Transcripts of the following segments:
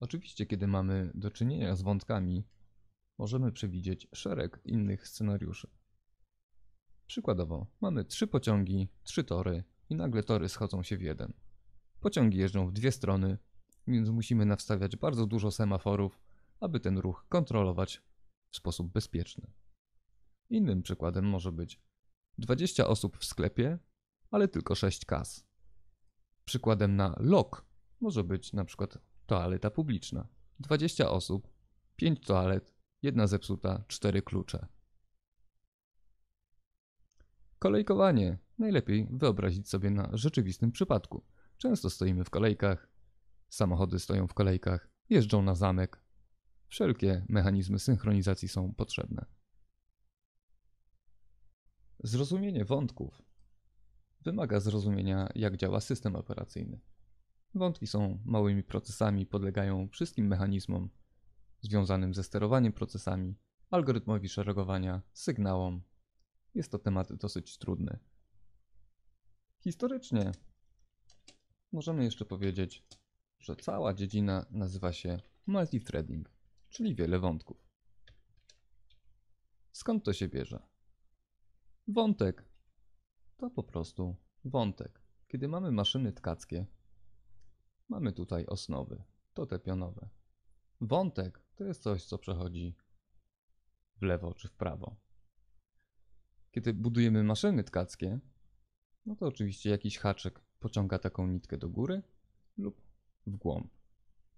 Oczywiście, kiedy mamy do czynienia z wątkami, możemy przewidzieć szereg innych scenariuszy. Przykładowo, mamy trzy pociągi, trzy tory i nagle tory schodzą się w jeden. Pociągi jeżdżą w dwie strony, więc musimy nawstawiać bardzo dużo semaforów, aby ten ruch kontrolować w sposób bezpieczny. Innym przykładem może być 20 osób w sklepie, ale tylko 6 kas. Przykładem na lok może być na przykład Toaleta publiczna. 20 osób, 5 toalet, jedna zepsuta, 4 klucze. Kolejkowanie. Najlepiej wyobrazić sobie na rzeczywistym przypadku. Często stoimy w kolejkach, samochody stoją w kolejkach, jeżdżą na zamek. Wszelkie mechanizmy synchronizacji są potrzebne. Zrozumienie wątków wymaga zrozumienia, jak działa system operacyjny. Wątki są małymi procesami, podlegają wszystkim mechanizmom związanym ze sterowaniem procesami, algorytmowi szeregowania, sygnałom. Jest to temat dosyć trudny. Historycznie możemy jeszcze powiedzieć, że cała dziedzina nazywa się multithreading, czyli wiele wątków. Skąd to się bierze? Wątek to po prostu wątek. Kiedy mamy maszyny tkackie, Mamy tutaj osnowy, to te pionowe. Wątek to jest coś, co przechodzi w lewo czy w prawo. Kiedy budujemy maszyny tkackie, no to oczywiście jakiś haczyk pociąga taką nitkę do góry lub w głąb.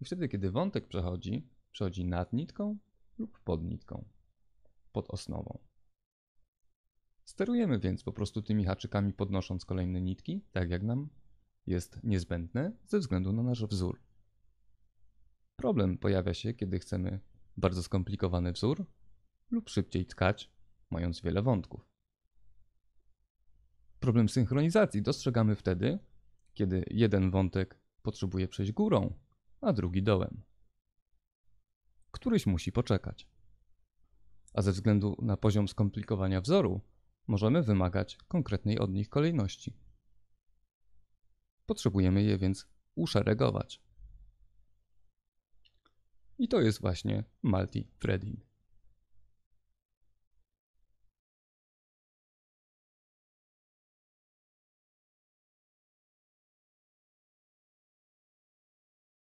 I wtedy, kiedy wątek przechodzi, przechodzi nad nitką lub pod nitką, pod osnową. Sterujemy więc po prostu tymi haczykami podnosząc kolejne nitki, tak jak nam jest niezbędne ze względu na nasz wzór. Problem pojawia się, kiedy chcemy bardzo skomplikowany wzór lub szybciej tkać, mając wiele wątków. Problem synchronizacji dostrzegamy wtedy, kiedy jeden wątek potrzebuje przejść górą, a drugi dołem. Któryś musi poczekać. A ze względu na poziom skomplikowania wzoru, możemy wymagać konkretnej od nich kolejności. Potrzebujemy je więc uszeregować. I to jest właśnie multi-threading.